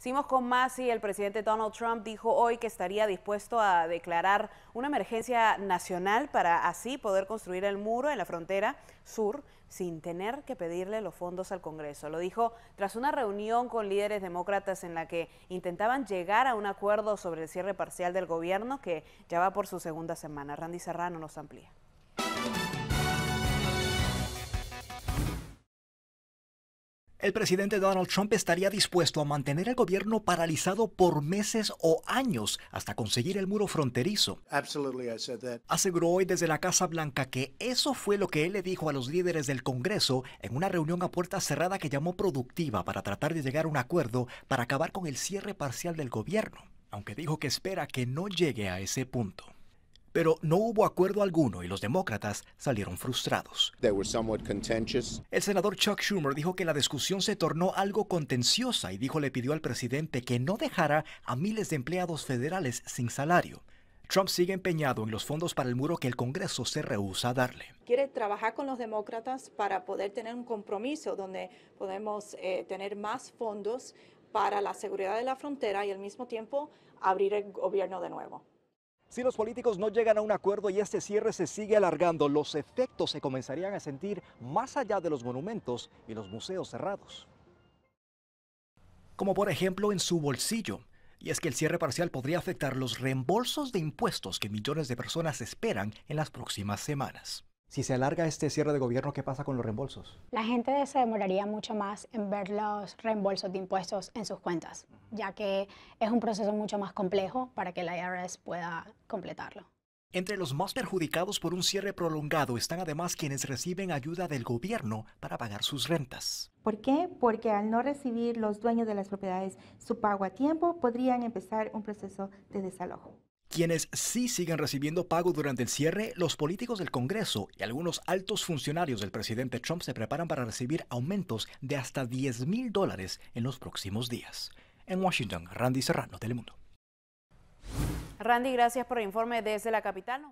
Seguimos con más y el presidente Donald Trump dijo hoy que estaría dispuesto a declarar una emergencia nacional para así poder construir el muro en la frontera sur sin tener que pedirle los fondos al Congreso. Lo dijo tras una reunión con líderes demócratas en la que intentaban llegar a un acuerdo sobre el cierre parcial del gobierno que ya va por su segunda semana. Randy Serrano nos amplía. El presidente Donald Trump estaría dispuesto a mantener el gobierno paralizado por meses o años hasta conseguir el muro fronterizo. Aseguró hoy desde la Casa Blanca que eso fue lo que él le dijo a los líderes del Congreso en una reunión a puerta cerrada que llamó productiva para tratar de llegar a un acuerdo para acabar con el cierre parcial del gobierno, aunque dijo que espera que no llegue a ese punto. Pero no hubo acuerdo alguno y los demócratas salieron frustrados. El senador Chuck Schumer dijo que la discusión se tornó algo contenciosa y dijo le pidió al presidente que no dejara a miles de empleados federales sin salario. Trump sigue empeñado en los fondos para el muro que el Congreso se rehúsa a darle. Quiere trabajar con los demócratas para poder tener un compromiso donde podemos eh, tener más fondos para la seguridad de la frontera y al mismo tiempo abrir el gobierno de nuevo. Si los políticos no llegan a un acuerdo y este cierre se sigue alargando, los efectos se comenzarían a sentir más allá de los monumentos y los museos cerrados. Como por ejemplo en su bolsillo. Y es que el cierre parcial podría afectar los reembolsos de impuestos que millones de personas esperan en las próximas semanas. Si se alarga este cierre de gobierno, ¿qué pasa con los reembolsos? La gente se demoraría mucho más en ver los reembolsos de impuestos en sus cuentas, ya que es un proceso mucho más complejo para que la IRS pueda completarlo. Entre los más perjudicados por un cierre prolongado están además quienes reciben ayuda del gobierno para pagar sus rentas. ¿Por qué? Porque al no recibir los dueños de las propiedades su pago a tiempo, podrían empezar un proceso de desalojo. Quienes sí siguen recibiendo pago durante el cierre, los políticos del Congreso y algunos altos funcionarios del presidente Trump se preparan para recibir aumentos de hasta 10 mil dólares en los próximos días. En Washington, Randy Serrano, Telemundo. Randy, gracias por el informe desde la capital.